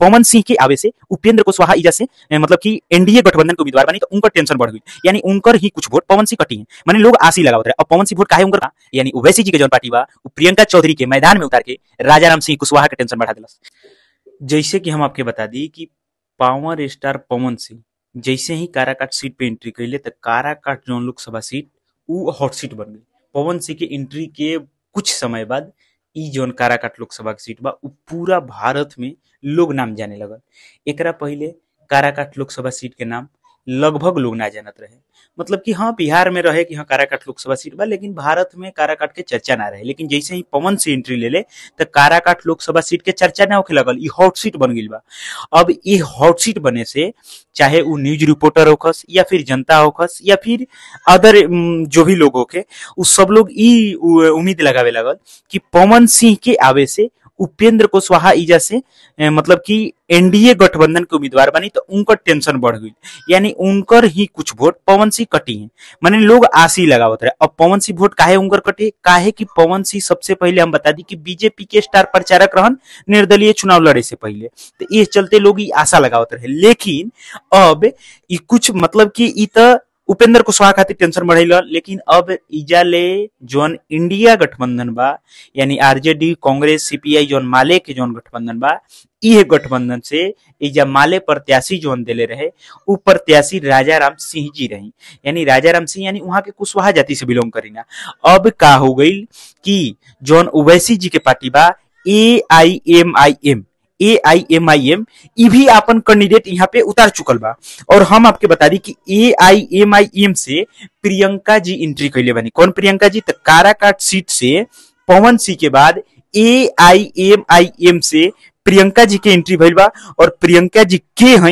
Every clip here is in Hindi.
पवन सिंह के आवे से उपेंद्र कुशवाहा इजा से मतलब की एनडीए गठबंधन के उम्मीदवार बनी तो उनका टेंशन बढ़ गई यानी उनकर ही कुछ वोट पवन सिंह कटी है मैंने लोग आशी लगा रहे और पवन सिंह वोट काहे उनकर यानी वैसी जी के जन पार्टी बा प्रियंका चौधरी के मैदान में उतार के राजाराम सिंह कुशवाहा का टेंशन बढ़ा दिलस जैसे कि हम आपके बता दी कि पावर स्टार पवन सिंह जैसे ही काराकाट सीट पे एंट्री कर ले तो काराकाट जौन लोकसभा सीट वो हॉट सीट बन गई पवन सिंह की एंट्री के कुछ समय बाद इ जौन काराकाट लोकसभा के सीट बा उ पूरा भारत में लोग नाम जाने लगल एकरा पहले काराकाट लोकसभा सीट के नाम लगभग लोग ना जानत रहे मतलब कि हाँ बिहार में रहे कि हाँ काराकाट लोकसभा सीट बा लेकिन भारत में काराकाट के चर्चा ना रहे लेकिन जैसे ही पवन से एंट्री ले ले तो काराकाट लोकसभा सीट के चर्चा ना होके लगल ई हॉट सीट बन गई बा अब ये हॉट सीट बने से चाहे वो न्यूज रिपोर्टर होखस या फिर जनता होखस या फिर अदर जो भी लोग होके उस सब लोग ई उम्मीद लगावे लगल कि पवन सिंह के आवे से उपेंद्र कुशवाहा ईजा से मतलब कि एनडीए गठबंधन के उम्मीदवार बनी तो उनका टेंशन बढ़ गई यानी उनकर ही कुछ वोट पवन सिंह कटी है माने लोग आशी लगावत रहे अब पवन सिंह वोट काहे उनकर कटे काहे कि पवन सिंह सबसे पहले हम बता दी कि बीजेपी के स्टार प्रचारक रहन निर्दलीय चुनाव लड़े से पहले तो इस चलते लोग आशा लगावत रहे लेकिन अब कुछ मतलब की उपेंद्र कुशवाहा खातिर टेंशन बढ़ेल लेकिन अब इजा ले जौन इंडिया गठबंधन बा यानी आरजेडी कांग्रेस सीपीआई जौन माले के जो गठबंधन बा इह गठबंधन से इजा माले प्रत्याशी जो दिले रहे उ प्रत्याशी राजा राम सिंह जी रही यानी राजा राम सिंह यानी वहां के कुशवाहा जाति से बिलोंग करेगा अब का हो गई कि जो उवैसी जी के पार्टी बा A I M I M A I M I M ई भी अपन कैंडिडेट यहाँ पे उतार चुकल बा और हम आपके बता दी कि ए आई एम आई एम से प्रियंका जी एंट्री कैले बनी कौन प्रियंका जी तो काराकाट सीट से पवन सिंह के बाद ए आई एम आई एम से प्रियंका जी के एंट्री भैल बा और प्रियंका जी के है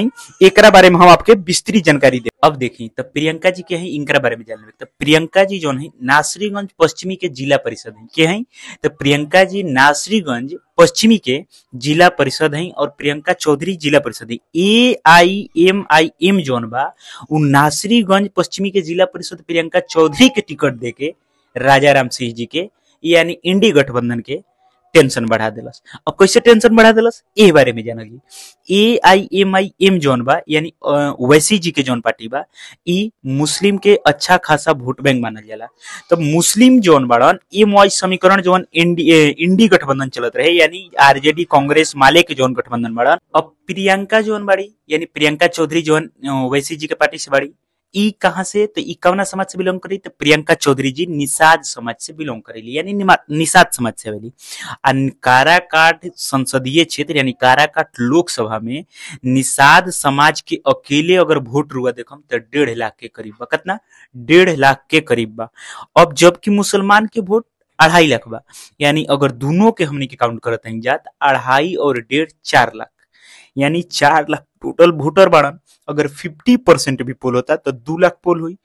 एक बारे में हम आपके विस्तृत जानकारी दे अब देखी तो प्रियंका जी के है इनकरा बारे में जान तो प्रियंका जी जो है नासरीगंज पश्चिमी के जिला परिषद है के है तो प्रियंका जी नासरीगंज पश्चिमी के जिला परिषद है और प्रियंका चौधरी जिला परिषद है A I M I M जोन बा उ नासरीगंज पश्चिमी के जिला परिषद प्रियंका चौधरी के टिकट देके राजा राम सिंह जी के यानी इंडी गठबंधन के टेंशन बढ़ा दिलस अब कैसे टेंशन बढ़ा दिलस ए बारे में जानल जी A I M I M जोन बा यानी वैसी जी के जौन पार्टी बा मुस्लिम के अच्छा खासा वोट बैंक मानल जाला तो मुस्लिम जौन बड़न एम वाई समीकरण जोन इंडी इंडी गठबंधन चलत रहे यानी आरजेडी कांग्रेस माले के जौन गठबंधन बड़न अब प्रियंका जौन बाड़ी यानी प्रियंका चौधरी जोन वैसी जी के पार्टी से बाड़ी ई कहाँ से तो ई इक्यावना समाज से बिलोंग करी तो प्रियंका चौधरी जी निषाद समाज से बिलोंग करेली यानी निषाद समाज से वाली काराकाट संसदीय क्षेत्र यानी काराकाट लोकसभा में निषाद समाज के अकेले अगर वोट रुआ देखम तो डेढ़ लाख के करीब बा कितना डेढ़ लाख के करीब बा अब जबकि मुसलमान के वोट अढ़ाई लाख बा यानी अगर दोनों के हमने के काउंट करते हैं जात अढ़ाई और डेढ़ चार लाख यानी चार लाख टोटल वोटर बढ़न अगर फिफ्टी परसेंट भी पोल होता तो दो लाख पोल हुई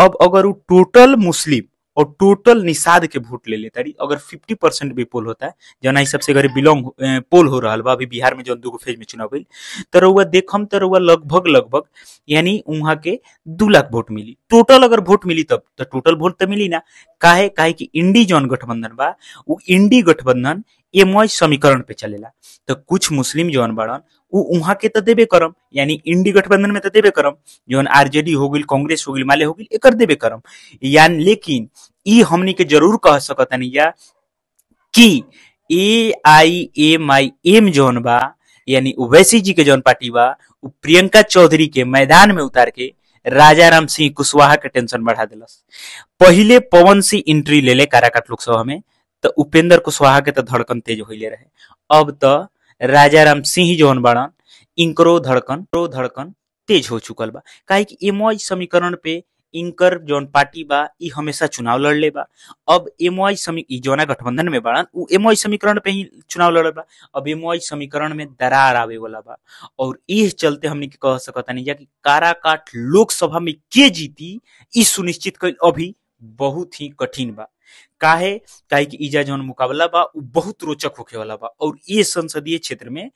अब अगर वो टोटल मुस्लिम और टोटल निषाद के वोट ले लेता अगर 50 परसेंट भी पोल होता है जना हिसाब से अगर बिलोंग पोल हो रहा अभी बिहार में जो दू फेज में चुनाव हुई तो रुआ देखम तो रुआ लगभग लगभग यानी वहां के दो लाख वोट मिली टोटल अगर वोट मिली तब तो टोटल वोट तो मिली ना काहे काहे कि इंडी जोन गठबंधन बा वो इंडी गठबंधन एमवाई समीकरण पे चलेला तो कुछ मुस्लिम जोन बाड़न वहां के तबे करम यानी इंडी गठबंधन में देवे करम जो आरजेडी हो गई कांग्रेस हो गई माले हो गई एक देवे करम यानी लेकिन हमनी के जरूर कह सकतनी या कि ए आई एम आई एम जो बा यानी ओवैसी जी के जो पार्टी बा प्रियंका चौधरी के मैदान में उतार के राजा राम सिंह कुशवाहा के टेंशन बढ़ा दिलस पहले पवन सिंह एंट्री ले ले काराकाट लोकसभा में तो उपेंद्र कुशवाहा के तो धड़कन तेज हो रहे अब तो राजा राम सिंह जौन बड़न इंकरो धड़कन रो धड़कन तेज हो चुकल बा कहे कि एमओआई समीकरण पे इंकर जौन पार्टी बा ई हमेशा चुनाव लड़ले बा अब आई समी जौना गठबंधन में बड़न उ एमओआई समीकरण पे ही चुनाव लड़ल बा अब आई समीकरण में दरार आवे वाला बा और इस चलते हमने कह सकता नहीं जा कि काराकाट लोकसभा में के जीती ई सुनिश्चित कर अभी बहुत ही कठिन बा काहे काहे की इजा जौन मुकाबला बा उ बहुत रोचक होखे वाला बा और ये संसदीय क्षेत्र में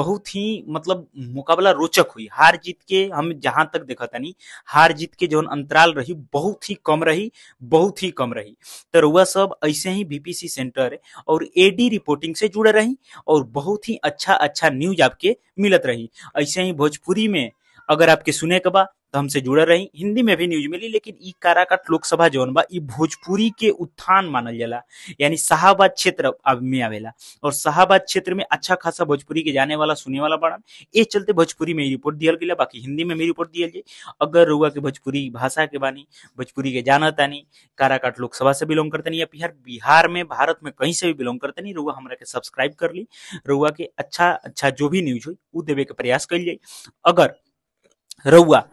बहुत ही मतलब मुकाबला रोचक हुई हार जीत के हम जहां तक देखा नहीं हार जीत के जौन अंतराल रही बहुत ही कम रही बहुत ही कम रही तो रुआ सब ऐसे ही बीपीसी सेंटर और एडी रिपोर्टिंग से जुड़े रही और बहुत ही अच्छा अच्छा न्यूज आपके मिलत रही ऐसे ही भोजपुरी में अगर आपके सुने के बा तो हमसे जुड़े रही हिंदी में भी न्यूज मिली लेकिन इ काराकट लोकसभा जोन बा भोजपुरी के उत्थान मानल जाला यानी शाहबाद क्षेत्र अब में आवेला और शाहबाद क्षेत्र में अच्छा खासा भोजपुरी के जाने वाला सुने वाला बड़ा ये चलते भोजपुरी में रिपोर्ट दिया गया बाकी हिंदी में भी रिपोर्ट दिया जाए अगर रुआ के भोजपुरी भाषा के बानी भोजपुरी के जाना तानी काराकट लोकसभा से बिलोंग करते नहीं या बिहार बिहार में भारत में कहीं से भी बिलोंग करते नहीं रुआ हमारा के सब्सक्राइब कर ली रुआ के अच्छा अच्छा जो भी न्यूज हुई वो देवे के प्रयास कर जाए अगर रउआ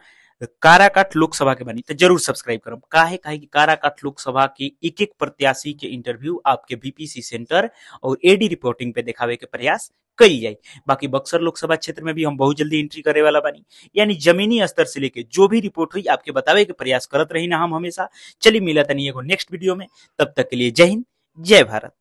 काराकाट लोकसभा के बनी तो जरूर सब्सक्राइब करो काहे काहे कि काराकाट लोकसभा की एक एक प्रत्याशी के इंटरव्यू आपके बीपीसी सेंटर और एडी रिपोर्टिंग पे दिखावे के प्रयास कई जाए बाकी बक्सर लोकसभा क्षेत्र में भी हम बहुत जल्दी एंट्री करे वाला बनी यानी जमीनी स्तर से लेके जो भी रिपोर्ट हुई आपके बतावे के प्रयास करत रही ना हम हमेशा चलिए मिला तनी एगो नेक्स्ट वीडियो में तब तक के लिए जय हिंद जय भारत